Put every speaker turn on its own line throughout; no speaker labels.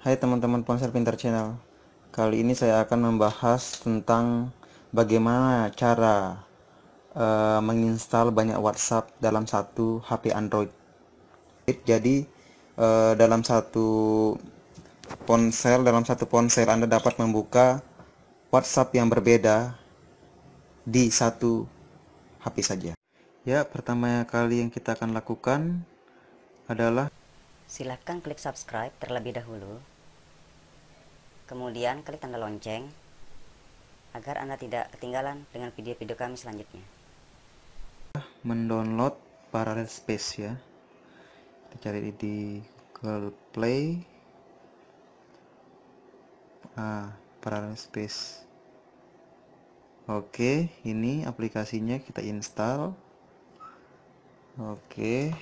Hai teman-teman ponsel pintar channel Kali ini saya akan membahas tentang bagaimana cara uh, menginstal banyak WhatsApp dalam satu HP Android Jadi uh, dalam satu ponsel, dalam satu ponsel Anda dapat membuka WhatsApp yang berbeda di satu HP saja Ya pertama kali yang kita akan lakukan adalah
Silahkan klik subscribe terlebih dahulu Kemudian klik tanda lonceng agar Anda tidak ketinggalan dengan video-video kami selanjutnya.
Mendownload Parallel Space ya. Kita cari di Google Play. Ah, Parallel Space. Oke, ini aplikasinya kita install. Oke.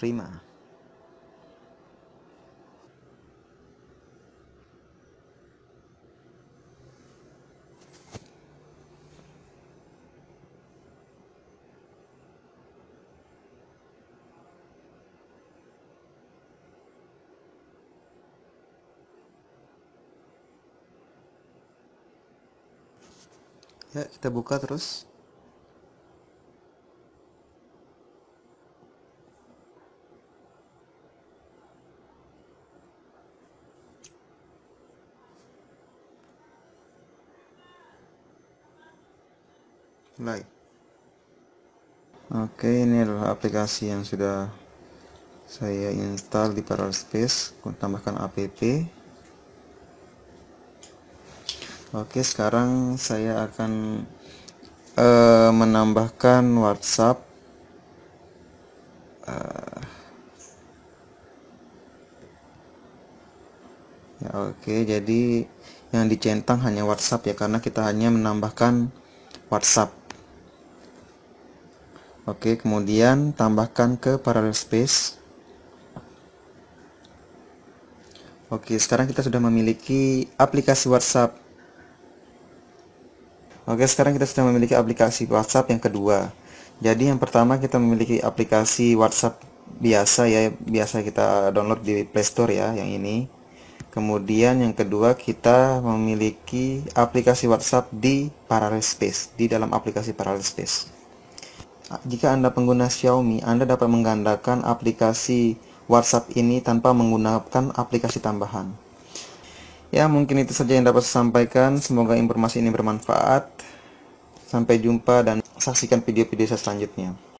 Terima. ya kita buka terus mulai oke ini adalah aplikasi yang sudah saya install di Parallel Space tambahkan app Oke sekarang saya akan uh, menambahkan WhatsApp uh, ya oke jadi yang dicentang hanya WhatsApp ya karena kita hanya menambahkan WhatsApp oke kemudian tambahkan ke parallel space Oke, sekarang kita sudah memiliki aplikasi WhatsApp Oke, sekarang kita sudah memiliki aplikasi WhatsApp yang kedua. Jadi yang pertama kita memiliki aplikasi WhatsApp biasa ya, biasa kita download di Play Store ya, yang ini. Kemudian yang kedua kita memiliki aplikasi WhatsApp di Parallel Space, di dalam aplikasi Parallel Space. Jika Anda pengguna Xiaomi, Anda dapat menggandakan aplikasi WhatsApp ini tanpa menggunakan aplikasi tambahan. Ya, mungkin itu saja yang dapat saya sampaikan. Semoga informasi ini bermanfaat. Sampai jumpa dan saksikan video-video saya selanjutnya.